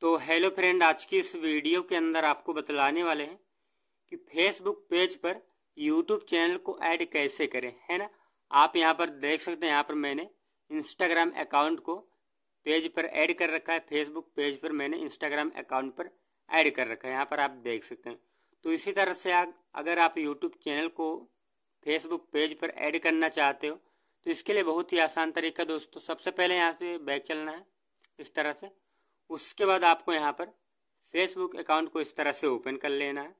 तो hello friend आज की इस वीडियो के अंदर आपको बतलाने वाले हैं कि फेसबुक पेज पर यूट्यूब चैनल को ऐड कैसे करें है ना आप यहाँ पर देख सकते हैं यहाँ पर मैंने इंस्टाग्राम अकाउंट को पेज पर ऐड कर रखा है फेसबुक पेज पर मैंने इंस्टाग्राम अकाउंट पर ऐड कर रखा है यहाँ पर आप देख सकते हैं तो इसी तरह से आप अगर आप यूट्यूब चैनल को फेसबुक पेज पर ऐड करना चाहते हो तो इसके लिए बहुत ही आसान तरीका दोस्तों सबसे पहले यहाँ से बैक चलना है इस तरह से उसके बाद आपको यहाँ पर फेसबुक अकाउंट को इस तरह से ओपन कर लेना है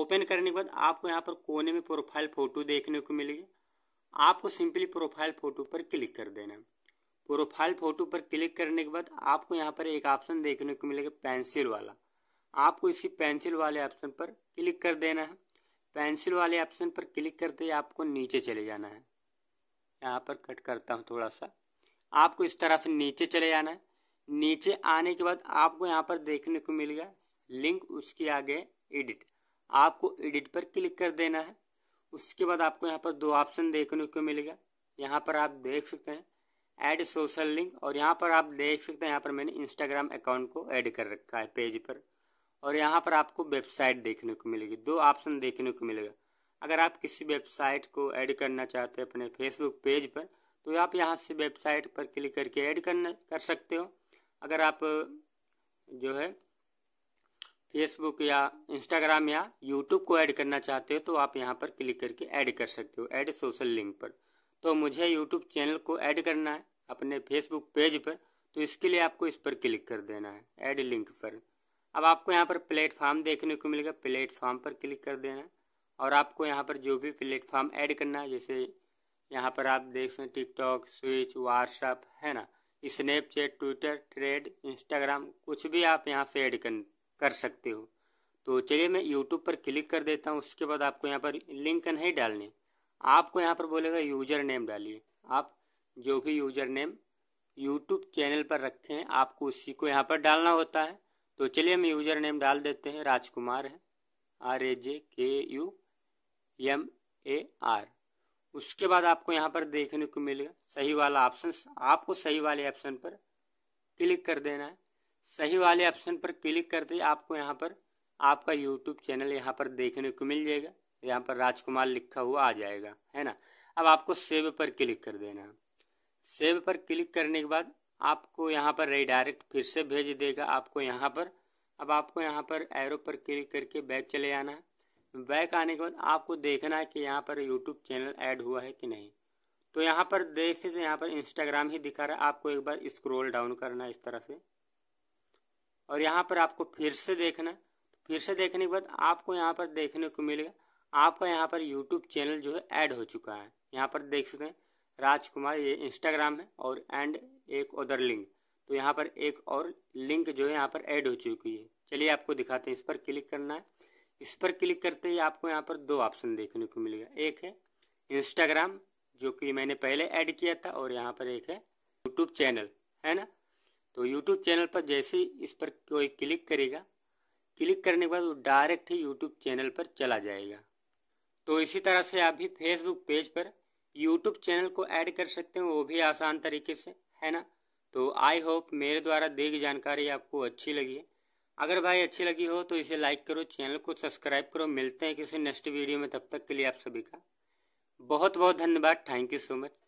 ओपन करने के बाद आपको यहाँ पर कोने में प्रोफाइल फ़ोटो देखने को मिलेगी आपको सिंपली प्रोफाइल फ़ोटो पर क्लिक कर देना है प्रोफाइल फ़ोटो पर क्लिक करने के बाद आपको यहाँ पर एक ऑप्शन देखने को मिलेगा पेंसिल वाला आपको इसी पेंसिल वाले ऑप्शन पर क्लिक कर देना है पेंसिल वाले ऑप्शन पर क्लिक करते ही आपको नीचे चले जाना है यहाँ पर कट करता हूँ थोड़ा सा आपको इस तरह से नीचे चले जाना है नीचे आने के बाद आपको यहाँ पर देखने को मिलेगा लिंक उसके आगे एडिट आपको एडिट पर क्लिक कर देना है उसके बाद आपको यहाँ पर दो ऑप्शन देखने को मिलेगा यहाँ पर आप देख सकते हैं ऐड सोशल लिंक और यहाँ पर आप देख सकते हैं यहाँ पर मैंने इंस्टाग्राम अकाउंट को ऐड कर रखा है पेज पर और यहाँ पर आपको वेबसाइट देखने को मिलेगी दो ऑप्शन देखने को मिलेगा अगर आप किसी वेबसाइट को ऐड करना चाहते हैं अपने फेसबुक पेज पर तो आप यहाँ से वेबसाइट पर क्लिक करके ऐड करना कर सकते हो अगर आप जो है फेसबुक या इंस्टाग्राम या यूट्यूब को ऐड करना चाहते हो तो आप यहाँ पर क्लिक करके ऐड कर सकते हो ऐड सोशल लिंक पर तो मुझे यूट्यूब चैनल को ऐड करना है अपने फेसबुक पेज पर तो इसके लिए आपको इस पर क्लिक कर देना है ऐड लिंक पर अब आपको यहाँ पर प्लेटफार्म देखने को मिलेगा प्लेटफार्म पर क्लिक कर देना है और आपको यहाँ पर जो भी प्लेटफार्म ऐड करना है जैसे यहाँ पर आप देख सकते हैं टिकटॉक स्विच व्हाट्सअप है ना स्नैपचैट ट्विटर थ्रेड इंस्टाग्राम कुछ भी आप यहाँ से ऐड कर, कर सकते हो तो चलिए मैं यूट्यूब पर क्लिक कर देता हूँ उसके बाद आपको यहाँ पर लिंक नहीं डालने आपको यहाँ पर बोलेगा यूजर नेम डालिए आप जो भी यूजर नेम यूट्यूब चैनल पर रखे हैं आपको उसी को यहाँ पर डालना होता है तो चलिए हम यूजर नेम डाल देते हैं राजकुमार है आर ए जे के यू एम ए आर उसके बाद आपको यहाँ पर देखने को मिलेगा सही वाला ऑप्शन आपको सही वाले ऑप्शन पर क्लिक कर देना है सही वाले ऑप्शन पर क्लिक करते ही आपको यहाँ पर आपका यूट्यूब चैनल यहाँ पर देखने को मिल जाएगा यहाँ पर राजकुमार लिखा हुआ आ जाएगा है ना अब आपको सेव पर क्लिक कर देना है सेव पर क्लिक करने के बाद आपको यहाँ पर रिडायरेक्ट फिर से भेज देगा आपको यहाँ पर अब आपको यहाँ पर एरो पर क्लिक करके बैक चले आना है बैक आने के बाद आपको देखना है कि यहाँ पर यूट्यूब चैनल ऐड हुआ है कि नहीं तो यहाँ पर देख सकते यहाँ पर इंस्टाग्राम ही दिखा रहा है आपको एक बार स्क्रॉल डाउन करना है इस तरह से और यहाँ पर आपको फिर से देखना फिर से देखने के बाद आपको यहाँ पर देखने को मिलेगा आपका यहाँ पर यूट्यूब चैनल जो है ऐड हो चुका है यहाँ पर देख सकते हैं राजकुमार ये इंस्टाग्राम है और एंड एक अदर लिंक तो यहाँ पर एक और लिंक जो है यहाँ पर ऐड हो चुकी है चलिए आपको दिखाते हैं इस पर क्लिक करना है इस पर क्लिक करते ही आपको यहाँ पर दो ऑप्शन देखने को मिलेगा एक है इंस्टाग्राम जो कि मैंने पहले ऐड किया था और यहाँ पर एक है यूट्यूब चैनल है ना तो यूट्यूब चैनल पर जैसे ही इस पर कोई क्लिक करेगा क्लिक करने के बाद वो डायरेक्ट ही यूट्यूब चैनल पर चला जाएगा तो इसी तरह से आप भी फेसबुक पेज पर यूट्यूब चैनल को ऐड कर सकते हो वो भी आसान तरीके से है ना तो आई होप मेरे द्वारा दी गई जानकारी आपको अच्छी लगी है अगर भाई अच्छी लगी हो तो इसे लाइक करो चैनल को सब्सक्राइब करो मिलते हैं किसी नेक्स्ट वीडियो में तब तक के लिए आप सभी का बहुत बहुत धन्यवाद थैंक यू सो मच